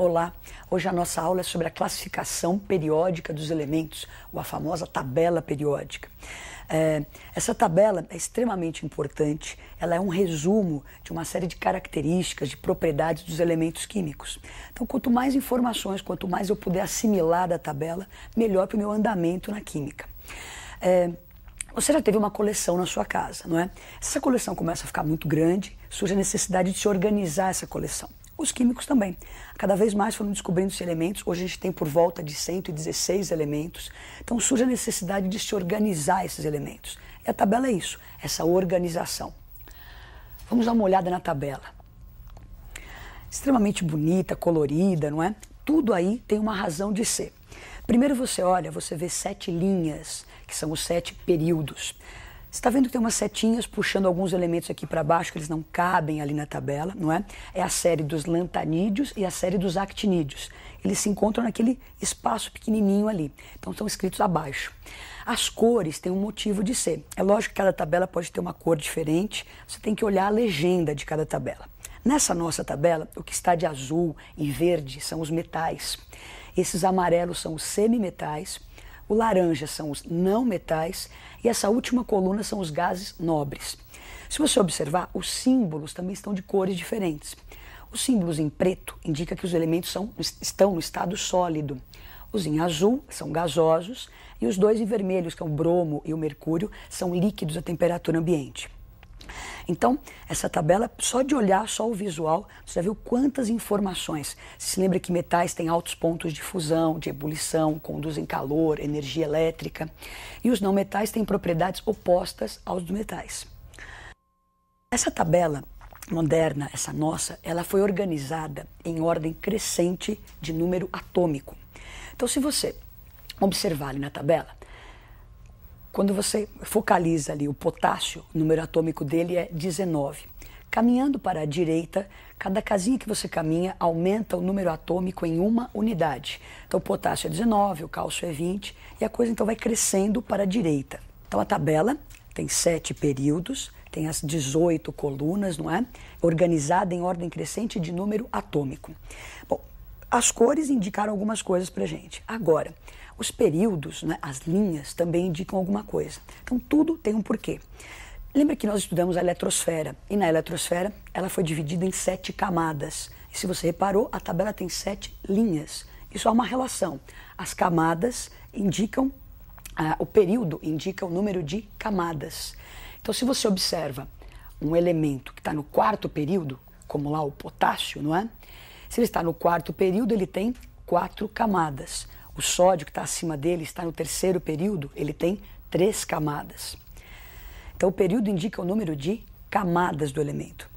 Olá! Hoje a nossa aula é sobre a classificação periódica dos elementos, ou a famosa tabela periódica. É, essa tabela é extremamente importante, ela é um resumo de uma série de características, de propriedades dos elementos químicos. Então, quanto mais informações, quanto mais eu puder assimilar da tabela, melhor para o meu andamento na química. É, você já teve uma coleção na sua casa, não é? Essa coleção começa a ficar muito grande, surge a necessidade de se organizar essa coleção. Os químicos também. Cada vez mais foram descobrindo-se elementos, hoje a gente tem por volta de 116 elementos, então surge a necessidade de se organizar esses elementos. E a tabela é isso, essa organização. Vamos dar uma olhada na tabela. Extremamente bonita, colorida, não é? Tudo aí tem uma razão de ser. Primeiro você olha, você vê sete linhas, que são os sete períodos. Você está vendo que tem umas setinhas puxando alguns elementos aqui para baixo que eles não cabem ali na tabela, não é? É a série dos lantanídeos e a série dos actinídeos. Eles se encontram naquele espaço pequenininho ali. Então estão escritos abaixo. As cores têm um motivo de ser. É lógico que cada tabela pode ter uma cor diferente. Você tem que olhar a legenda de cada tabela. Nessa nossa tabela, o que está de azul e verde são os metais. Esses amarelos são os semimetais o laranja são os não metais e essa última coluna são os gases nobres. Se você observar, os símbolos também estão de cores diferentes. Os símbolos em preto indicam que os elementos são, estão no estado sólido. Os em azul são gasosos e os dois em vermelho, que são é o bromo e o mercúrio, são líquidos à temperatura ambiente. Então, essa tabela, só de olhar só o visual, você já viu quantas informações. Você se lembra que metais têm altos pontos de fusão, de ebulição, conduzem calor, energia elétrica. E os não metais têm propriedades opostas aos dos metais. Essa tabela moderna, essa nossa, ela foi organizada em ordem crescente de número atômico. Então, se você observar ali na tabela, quando você focaliza ali o potássio, o número atômico dele é 19. Caminhando para a direita, cada casinha que você caminha aumenta o número atômico em uma unidade. Então o potássio é 19, o cálcio é 20 e a coisa então vai crescendo para a direita. Então a tabela tem sete períodos, tem as 18 colunas, não é? Organizada em ordem crescente de número atômico. Bom, as cores indicaram algumas coisas para gente. Agora, os períodos, né, as linhas também indicam alguma coisa. Então tudo tem um porquê. Lembra que nós estudamos a eletrosfera e na eletrosfera ela foi dividida em sete camadas. E se você reparou, a tabela tem sete linhas. Isso é uma relação. As camadas indicam, ah, o período indica o número de camadas. Então, se você observa um elemento que está no quarto período, como lá o potássio, não é? Se ele está no quarto período, ele tem quatro camadas. O sódio que está acima dele está no terceiro período, ele tem três camadas. Então, o período indica o número de camadas do elemento.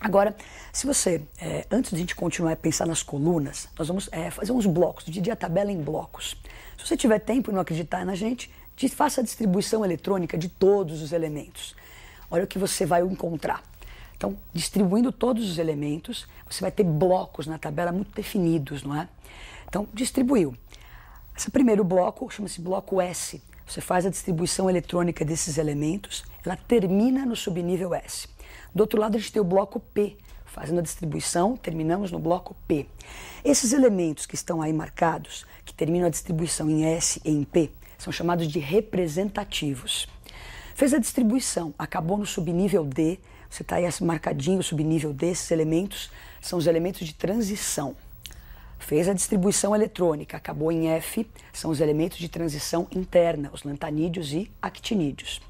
Agora, se você, é, antes de a gente continuar a pensar nas colunas, nós vamos é, fazer uns blocos, dividir a tabela em blocos. Se você tiver tempo e não acreditar na gente, faça a distribuição eletrônica de todos os elementos. Olha o que você vai encontrar. Então, distribuindo todos os elementos, você vai ter blocos na tabela muito definidos, não é? Então, distribuiu. Esse primeiro bloco chama-se bloco S. Você faz a distribuição eletrônica desses elementos, ela termina no subnível S. Do outro lado, a gente tem o bloco P. Fazendo a distribuição, terminamos no bloco P. Esses elementos que estão aí marcados, que terminam a distribuição em S e em P, são chamados de representativos. Fez a distribuição, acabou no subnível D, você está aí marcadinho o subnível D, esses elementos são os elementos de transição. Fez a distribuição eletrônica, acabou em F, são os elementos de transição interna, os lantanídeos e actinídeos.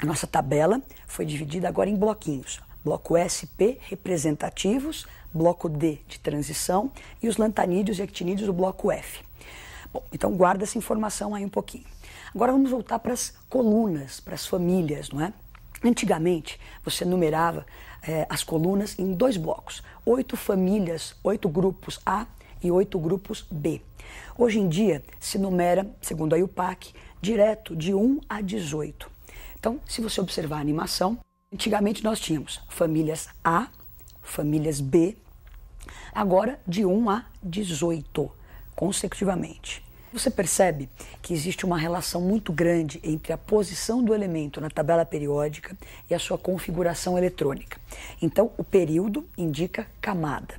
A nossa tabela foi dividida agora em bloquinhos. Bloco SP, representativos, bloco D, de transição, e os lantanídeos e actinídeos, o bloco F. Bom, então guarda essa informação aí um pouquinho. Agora vamos voltar para as colunas, para as famílias, não é? Antigamente, você numerava eh, as colunas em dois blocos, oito famílias, oito grupos A e oito grupos B. Hoje em dia, se numera, segundo a IUPAC, direto de 1 a 18. Então, se você observar a animação, antigamente nós tínhamos famílias A, famílias B, agora de 1 a 18, consecutivamente. Você percebe que existe uma relação muito grande entre a posição do elemento na tabela periódica e a sua configuração eletrônica. Então, o período indica camada.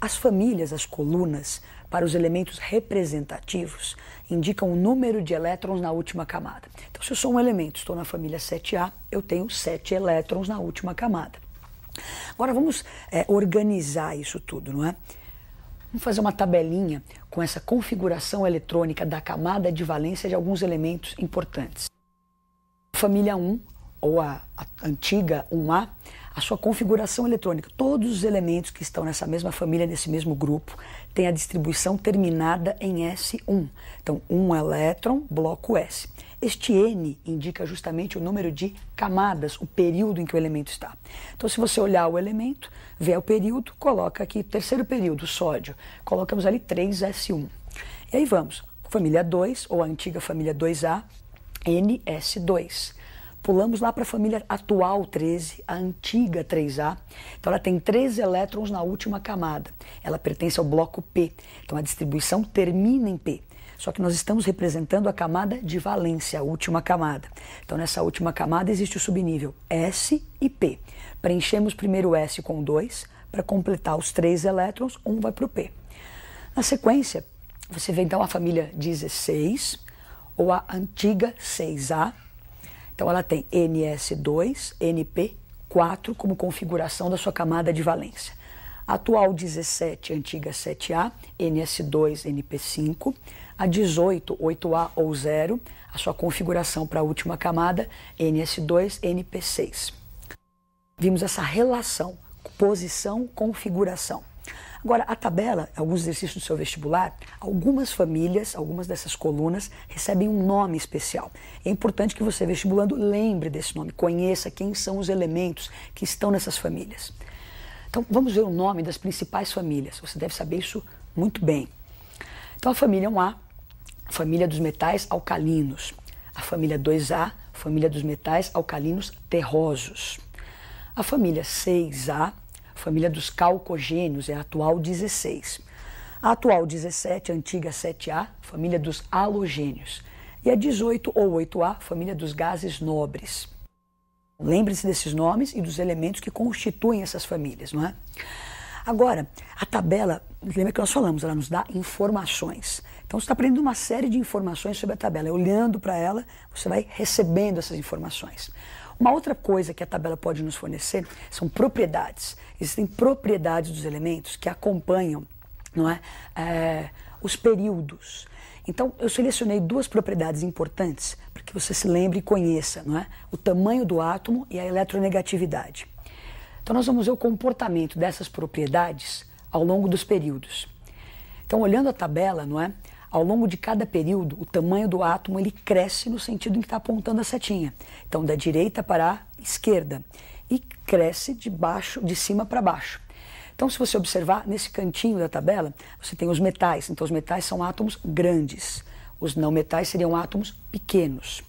As famílias, as colunas, para os elementos representativos, indicam o número de elétrons na última camada. Então, se eu sou um elemento, estou na família 7A, eu tenho 7 elétrons na última camada. Agora vamos é, organizar isso tudo, não é? Vamos fazer uma tabelinha com essa configuração eletrônica da camada de valência de alguns elementos importantes. Família 1, ou a, a antiga 1A, a sua configuração eletrônica. Todos os elementos que estão nessa mesma família, nesse mesmo grupo, têm a distribuição terminada em S1. Então, um elétron, bloco S. Este N indica justamente o número de camadas, o período em que o elemento está. Então, se você olhar o elemento, vê o período, coloca aqui terceiro período, sódio. Colocamos ali 3S1. E aí vamos, família 2, ou a antiga família 2A, NS2. Pulamos lá para a família atual 13, a antiga 3A. Então ela tem 13 elétrons na última camada. Ela pertence ao bloco P. Então a distribuição termina em P. Só que nós estamos representando a camada de valência, a última camada. Então, nessa última camada existe o subnível S e P. Preenchemos primeiro o S com 2 para completar os três elétrons, um vai para o P. Na sequência, você vê então a família 16, ou a antiga 6A, então ela tem NS2, NP4 como configuração da sua camada de valência. Atual 17, antiga 7A, NS2, NP5. A 18, 8A ou 0, a sua configuração para a última camada, NS2, NP6. Vimos essa relação, posição, configuração. Agora, a tabela, alguns exercícios do seu vestibular, algumas famílias, algumas dessas colunas recebem um nome especial. É importante que você, vestibulando, lembre desse nome, conheça quem são os elementos que estão nessas famílias. Então, vamos ver o nome das principais famílias. Você deve saber isso muito bem. Então, a família 1A, família dos metais alcalinos. A família 2A, família dos metais alcalinos terrosos. A família 6A, família dos calcogênios, é a atual 16. A atual 17, a antiga 7A, família dos halogênios. E a 18 ou 8A, família dos gases nobres. Lembre-se desses nomes e dos elementos que constituem essas famílias, não é? Agora, a tabela, lembra que nós falamos, ela nos dá informações. Então, você está aprendendo uma série de informações sobre a tabela. Olhando para ela, você vai recebendo essas informações. Uma outra coisa que a tabela pode nos fornecer são propriedades. Existem propriedades dos elementos que acompanham não é, é os períodos. Então, eu selecionei duas propriedades importantes para que você se lembre e conheça, não é? O tamanho do átomo e a eletronegatividade. Então, nós vamos ver o comportamento dessas propriedades ao longo dos períodos. Então, olhando a tabela, não é? Ao longo de cada período, o tamanho do átomo ele cresce no sentido em que está apontando a setinha. Então, da direita para a esquerda. E cresce de baixo, de cima para baixo. Então, se você observar, nesse cantinho da tabela, você tem os metais. Então, os metais são átomos grandes. Os não metais seriam átomos pequenos.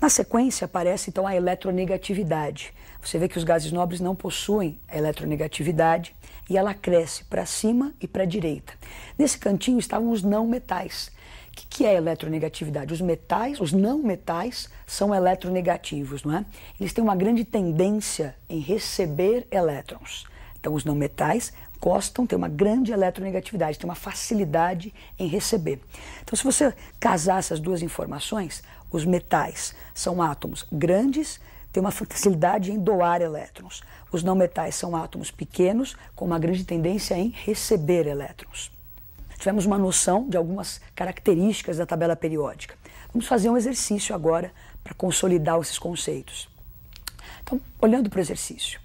Na sequência, aparece então a eletronegatividade. Você vê que os gases nobres não possuem a eletronegatividade e ela cresce para cima e para a direita. Nesse cantinho estavam os não metais. O que, que é eletronegatividade? Os metais, os não metais, são eletronegativos, não é? Eles têm uma grande tendência em receber elétrons. Então, os não metais gostam, têm uma grande eletronegatividade, têm uma facilidade em receber. Então, se você casar essas duas informações, os metais são átomos grandes, têm uma facilidade em doar elétrons. Os não metais são átomos pequenos, com uma grande tendência em receber elétrons. Tivemos uma noção de algumas características da tabela periódica. Vamos fazer um exercício agora para consolidar esses conceitos. Então, olhando para o exercício.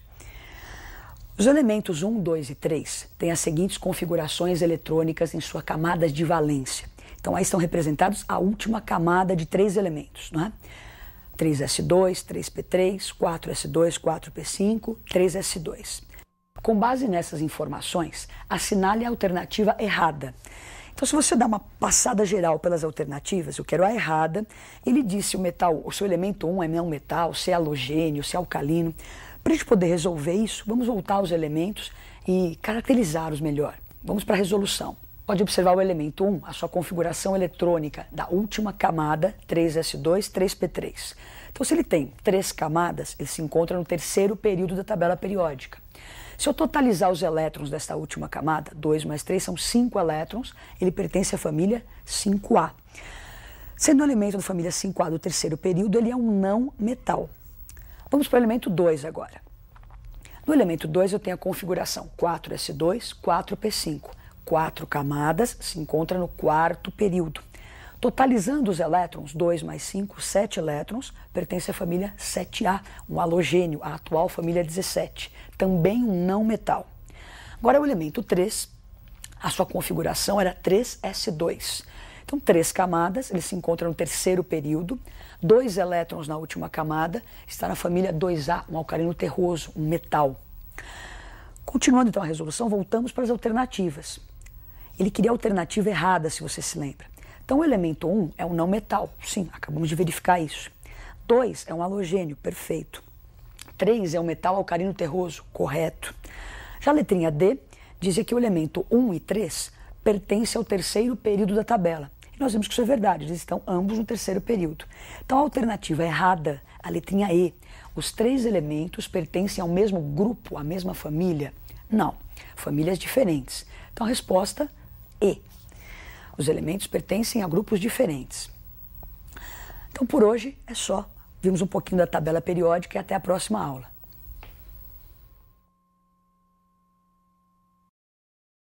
Os elementos 1, 2 e 3 têm as seguintes configurações eletrônicas em suas camadas de valência. Então aí estão representados a última camada de três elementos, não é? 3S2, 3P3, 4S2, 4P5, 3S2. Com base nessas informações, assinale é a alternativa errada. Então, se você dá uma passada geral pelas alternativas, eu quero a errada, ele diz se o metal, o seu elemento 1 é não metal, se é halogênio, se é alcalino. Para a gente poder resolver isso, vamos voltar aos elementos e caracterizá-los melhor. Vamos para a resolução. Pode observar o elemento 1, a sua configuração eletrônica da última camada 3S2, 3P3. Então, se ele tem três camadas, ele se encontra no terceiro período da tabela periódica. Se eu totalizar os elétrons desta última camada, 2 mais 3 são 5 elétrons, ele pertence à família 5A. Sendo o elemento da família 5A do terceiro período, ele é um não metal. Vamos para o elemento 2 agora. No elemento 2 eu tenho a configuração 4S2, 4P5 quatro camadas, se encontra no quarto período. Totalizando os elétrons, 2 mais 5, 7 elétrons, pertence à família 7A, um halogênio, a atual família 17, também um não metal. Agora, o elemento 3, a sua configuração era 3S2. Então, três camadas, ele se encontra no terceiro período, dois elétrons na última camada, está na família 2A, um alcalino terroso, um metal. Continuando então a resolução, voltamos para as alternativas. Ele queria a alternativa errada, se você se lembra. Então, o elemento 1 é um não metal, sim, acabamos de verificar isso. 2 é um halogênio, perfeito. 3 é um metal alcalino terroso, correto. Já a letrinha D dizia que o elemento 1 e 3 pertencem ao terceiro período da tabela. E nós vemos que isso é verdade, eles estão ambos no terceiro período. Então a alternativa errada, a letrinha E, os três elementos pertencem ao mesmo grupo, à mesma família? Não, famílias diferentes. Então a resposta e. Os elementos pertencem a grupos diferentes. Então, por hoje é só. Vimos um pouquinho da tabela periódica e até a próxima aula.